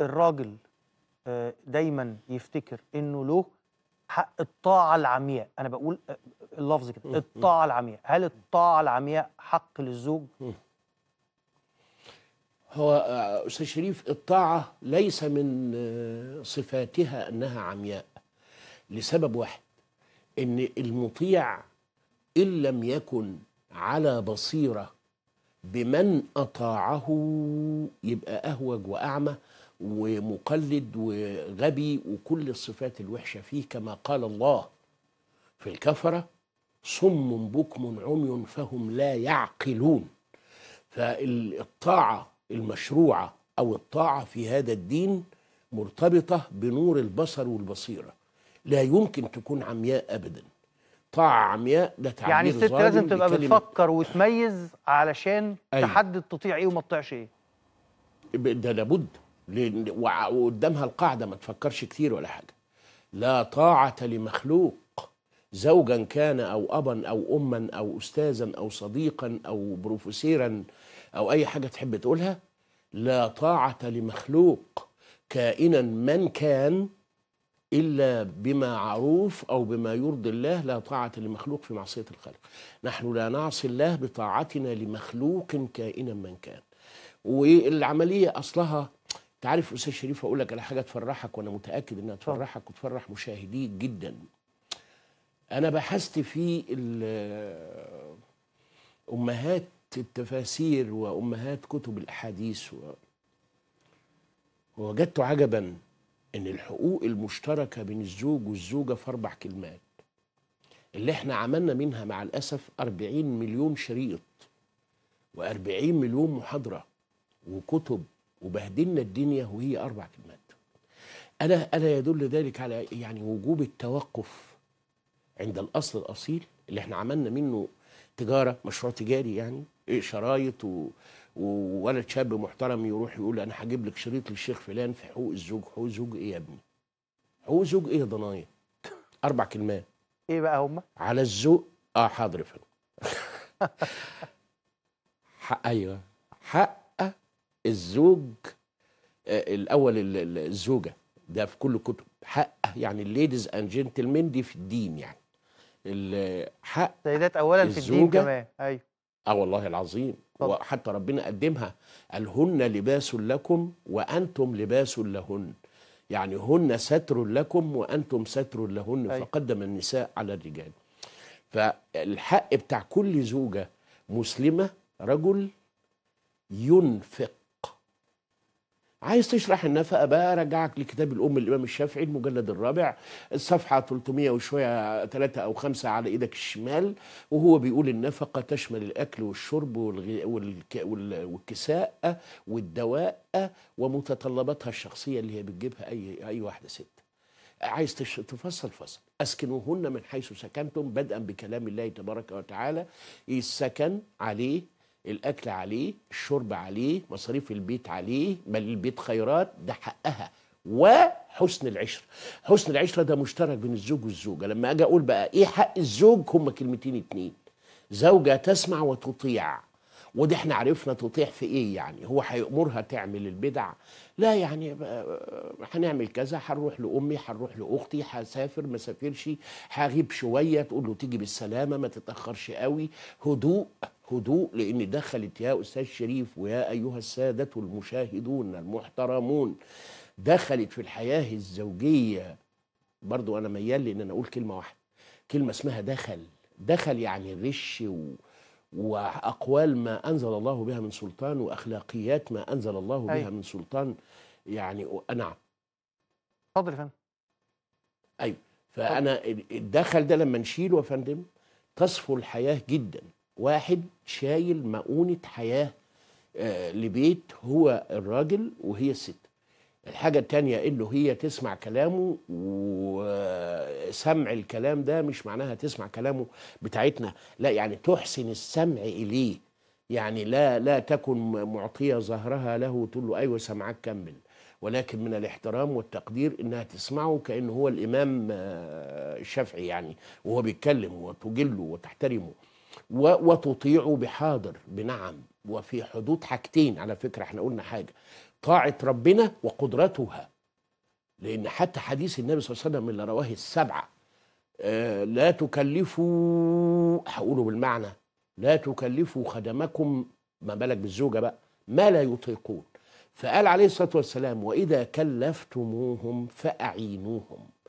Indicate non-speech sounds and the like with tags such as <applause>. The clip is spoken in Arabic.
الراجل آه، دايما يفتكر انه له حق الطاعه العمياء انا بقول آه، اللفظ كده الطاعه العمياء هل الطاعه العمياء حق للزوج هو آه، استاذ شريف الطاعه ليس من صفاتها انها عمياء لسبب واحد ان المطيع ان لم يكن على بصيره بمن اطاعه يبقى اهوج واعمى ومقلد وغبي وكل الصفات الوحشة فيه كما قال الله في الكفرة صم بكم عمي فهم لا يعقلون فالطاعة المشروعة أو الطاعة في هذا الدين مرتبطة بنور البصر والبصيرة لا يمكن تكون عمياء أبدا طاعة عمياء ده تعبير يعني الست لازم تبقى بتفكر وتميز علشان أيوه. تحدد تطيع ايه وما تطيعش ايه ده لابد وقدامها القاعدة ما تفكرش كتير ولا حاجة لا طاعة لمخلوق زوجا كان أو أبا أو أما أو أستاذا أو صديقا أو بروفيسيرا أو أي حاجة تحب تقولها لا طاعة لمخلوق كائنا من كان إلا بما عروف أو بما يرضي الله لا طاعة لمخلوق في معصية الخالق نحن لا نعصي الله بطاعتنا لمخلوق كائنا من كان والعملية أصلها انت عارف استاذ شريف اقول لك على حاجه تفرحك وانا متاكد انها تفرحك وتفرح مشاهديك جدا انا بحثت في امهات التفاسير وامهات كتب الاحاديث و... ووجدت عجبا ان الحقوق المشتركه بين الزوج والزوجه في اربع كلمات اللي احنا عملنا منها مع الاسف 40 مليون شريط و40 مليون محاضره وكتب وبهدلنا الدنيا وهي اربع كلمات الا الا يدل ذلك على يعني وجوب التوقف عند الاصل الاصيل اللي احنا عملنا منه تجاره مشروع تجاري يعني إيه شرايط و... وولد شاب محترم يروح يقول انا هجيب لك شريط للشيخ فلان في حقوق الزوج حقوق زوج ايه يا ابني حقوق زوج ايه يا ضنايا اربع كلمات ايه بقى هما على الزوج اه حاضر يا فندم <laughs> ايوه حق الزوج آه، الاول الزوجه ده في كل كتب حق يعني الليديز اند جنتلمان دي في الدين يعني حق سيدات اولا في الدين كمان ايوه اه والله العظيم وحتى ربنا قدمها قال هن لباس لكم وانتم لباس لهن يعني هن ستر لكم وانتم ستر لهن أيوة. فقدم النساء على الرجال فالحق بتاع كل زوجه مسلمه رجل ينفق عايز تشرح النفقه بقى رجعك لكتاب الام الامام الشافعي المجلد الرابع الصفحه 300 وشويه 3 او 5 على ايدك الشمال وهو بيقول النفقه تشمل الاكل والشرب والكساء والدواء ومتطلباتها الشخصيه اللي هي بتجيبها اي اي واحده ست عايز تفصل فصل اسكنوهن من حيث سكنتم بدءا بكلام الله تبارك وتعالى السكن عليه الاكل عليه الشرب عليه مصاريف البيت عليه مال البيت خيرات ده حقها وحسن العشرة حسن العشرة ده مشترك بين الزوج والزوجة لما أجي أقول بقى إيه حق الزوج هما كلمتين اتنين زوجة تسمع وتطيع ودي احنا عرفنا تطيع في ايه يعني هو هيأمرها تعمل البدع لا يعني هنعمل كذا هنروح لامي هنروح لاختي هسافر ما سافرش هغيب شويه تقول له تيجي بالسلامه ما تتاخرش قوي هدوء هدوء لان دخلت يا استاذ شريف ويا ايها الساده المشاهدون المحترمون دخلت في الحياه الزوجيه برضو انا ميال لان انا اقول كلمه واحده كلمه اسمها دخل دخل يعني غش و... واقوال ما انزل الله بها من سلطان واخلاقيات ما انزل الله بها من سلطان يعني نعم تفضل يا فندم ايوه فانا الدخل ده لما نشيله يا فندم تصفو الحياه جدا واحد شايل مؤونه حياه آه، لبيت هو الراجل وهي الست الحاجة التانية انه هي تسمع كلامه وسمع الكلام ده مش معناها تسمع كلامه بتاعتنا لا يعني تحسن السمع اليه يعني لا لا تكن معطية ظهرها له وتقول له ايوه سمعك كمل ولكن من الاحترام والتقدير انها تسمعه كانه هو الامام آه، الشافعي يعني وهو بيتكلم وتجله وتحترمه وتطيعه بحاضر بنعم وفي حدود حاجتين على فكره احنا قلنا حاجه طاعة ربنا وقدرتها لأن حتى حديث النبي صلى الله عليه وسلم اللي رواه السبعة آه لا تكلفوا هقوله بالمعنى لا تكلفوا خدمكم ما بالك بالزوجة بقى ما لا يطيقون فقال عليه الصلاة والسلام وإذا كلفتموهم فأعينوهم